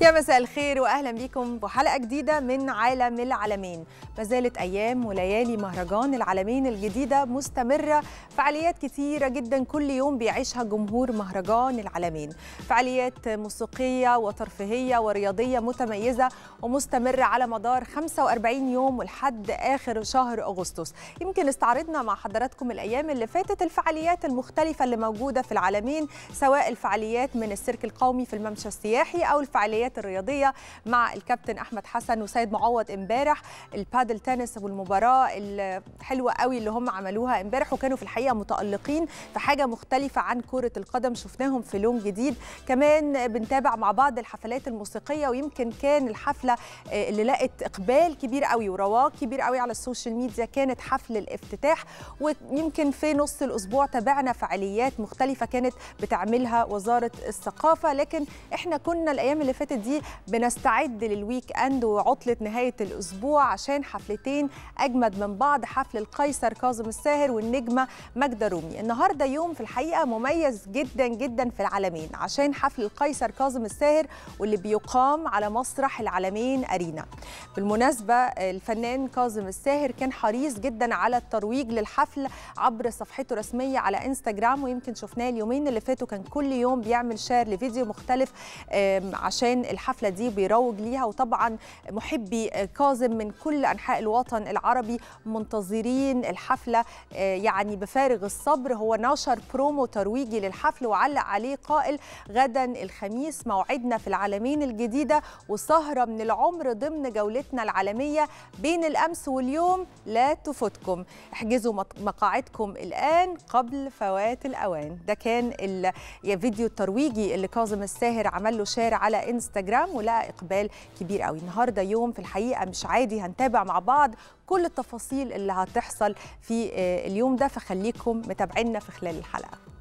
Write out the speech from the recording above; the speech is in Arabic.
يا مساء الخير واهلا بيكم بحلقه جديده من عالم العالمين ما زالت ايام وليالي مهرجان العالمين الجديده مستمره فعاليات كثيره جدا كل يوم بيعيشها جمهور مهرجان العالمين فعاليات موسيقيه وترفيهيه ورياضيه متميزه ومستمره على مدار 45 يوم ولحد اخر شهر اغسطس يمكن استعرضنا مع حضراتكم الايام اللي فاتت الفعاليات المختلفه اللي موجوده في العالمين سواء الفعاليات من السيرك القومي في الممشى السياحي او الفعاليات الفعاليات الرياضيه مع الكابتن احمد حسن وسيد معوض امبارح البادل تنس والمباراه الحلوه قوي اللي هم عملوها امبارح وكانوا في الحقيقه متالقين في حاجه مختلفه عن كره القدم شفناهم في لون جديد كمان بنتابع مع بعض الحفلات الموسيقيه ويمكن كان الحفله اللي لقت اقبال كبير قوي ورواق كبير قوي على السوشيال ميديا كانت حفل الافتتاح ويمكن في نص الاسبوع تابعنا فعاليات مختلفه كانت بتعملها وزاره الثقافه لكن احنا كنا الايام اللي فاتت دي بنستعد للويك اند وعطله نهايه الاسبوع عشان حفلتين اجمد من بعض حفل القيصر كاظم الساهر والنجمه ماجده رومي النهارده يوم في الحقيقه مميز جدا جدا في العالمين عشان حفل القيصر كاظم الساهر واللي بيقام على مسرح العالمين ارينا بالمناسبه الفنان كاظم الساهر كان حريص جدا على الترويج للحفل عبر صفحته الرسميه على انستجرام ويمكن شفناه اليومين اللي فاتوا كان كل يوم بيعمل شير لفيديو مختلف عشان الحفله دي بيروج ليها وطبعا محبي كاظم من كل انحاء الوطن العربي منتظرين الحفله آه، يعني بفارغ الصبر هو نشر برومو ترويجي للحفل وعلق عليه قائل غدا الخميس موعدنا في العالمين الجديده وسهره من العمر ضمن جولتنا العالميه بين الامس واليوم لا تفوتكم احجزوا مقاعدكم الان قبل فوات الاوان ده كان الفيديو الترويجي اللي كاظم الساهر عمل له شير على انستا انستجرام ولقى اقبال كبير قوي النهارده يوم في الحقيقه مش عادي هنتابع مع بعض كل التفاصيل اللي هتحصل في آه، اليوم ده فخليكم متابعينا في خلال الحلقه